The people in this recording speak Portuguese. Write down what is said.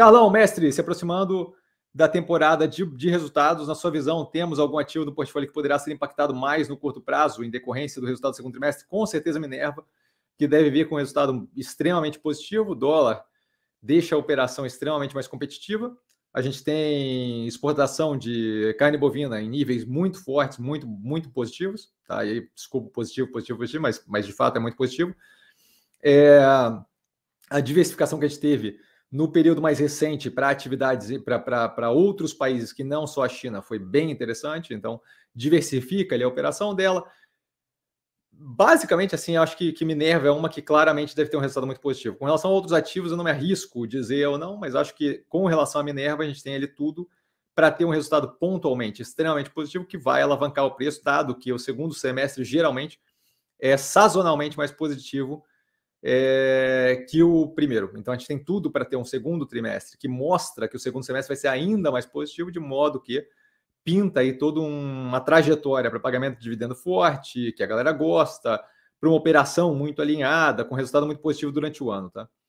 Carlão, mestre, se aproximando da temporada de, de, resultados, na sua visão, temos algum ativo do portfólio que poderá ser impactado mais no curto prazo, em decorrência do resultado do segundo trimestre? Com certeza, Minerva, que deve vir com um resultado extremamente positivo. O dólar deixa a operação extremamente mais competitiva. A gente tem exportação de carne bovina em níveis muito fortes, muito, muito positivos. Tá? E aí, desculpa, positivo, positivo, positivo, mas, mas de fato é muito positivo. É, a diversificação que a gente teve no período mais recente, para atividades para outros países que não só a China, foi bem interessante. Então, diversifica ali a operação dela. Basicamente, assim, acho que, que Minerva é uma que claramente deve ter um resultado muito positivo. Com relação a outros ativos, eu não me arrisco dizer ou não, mas acho que com relação a Minerva, a gente tem ali tudo para ter um resultado pontualmente extremamente positivo que vai alavancar o preço, dado que o segundo semestre geralmente é sazonalmente mais positivo é, que o primeiro. Então a gente tem tudo para ter um segundo trimestre que mostra que o segundo semestre vai ser ainda mais positivo, de modo que pinta aí toda uma trajetória para pagamento de dividendo forte, que a galera gosta, para uma operação muito alinhada, com resultado muito positivo durante o ano, tá?